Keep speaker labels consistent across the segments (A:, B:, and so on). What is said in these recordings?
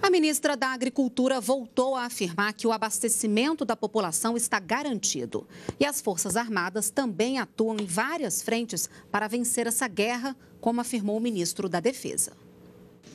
A: A ministra da Agricultura voltou a afirmar que o abastecimento da população está garantido. E as Forças Armadas também atuam em várias frentes para vencer essa guerra, como afirmou o ministro da Defesa.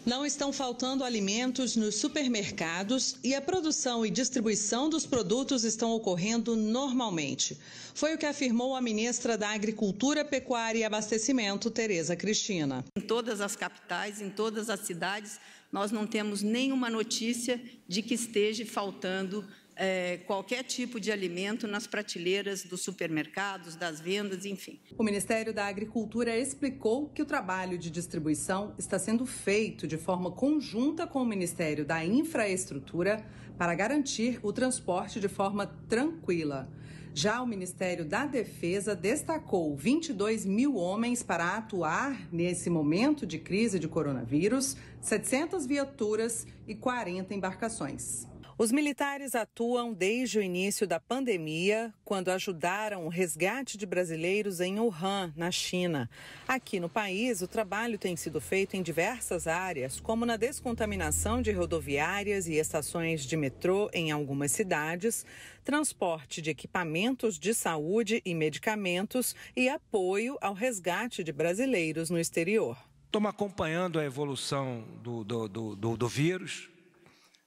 B: Não estão faltando alimentos nos supermercados e a produção e distribuição dos produtos estão ocorrendo normalmente. Foi o que afirmou a ministra da Agricultura, Pecuária e Abastecimento, Tereza Cristina. Em
C: todas as capitais, em todas as cidades, nós não temos nenhuma notícia de que esteja faltando alimentos é, qualquer tipo de
B: alimento nas prateleiras dos supermercados, das vendas, enfim. O Ministério da Agricultura explicou que o trabalho de distribuição está sendo feito de forma conjunta com o Ministério da Infraestrutura para garantir o transporte de forma tranquila. Já o Ministério da Defesa destacou 22 mil homens para atuar nesse momento de crise de coronavírus, 700 viaturas e 40 embarcações. Os militares atuam desde o início da pandemia, quando ajudaram o resgate de brasileiros em Wuhan, na China. Aqui no país, o trabalho tem sido feito em diversas áreas, como na descontaminação de rodoviárias e estações de metrô em algumas cidades, transporte de equipamentos de saúde e medicamentos e apoio ao resgate de brasileiros no exterior.
D: Estamos acompanhando a evolução do, do, do, do vírus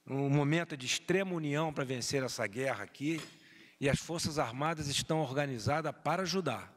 D: um momento de extrema união para vencer essa guerra aqui, e as Forças Armadas estão organizadas para ajudar.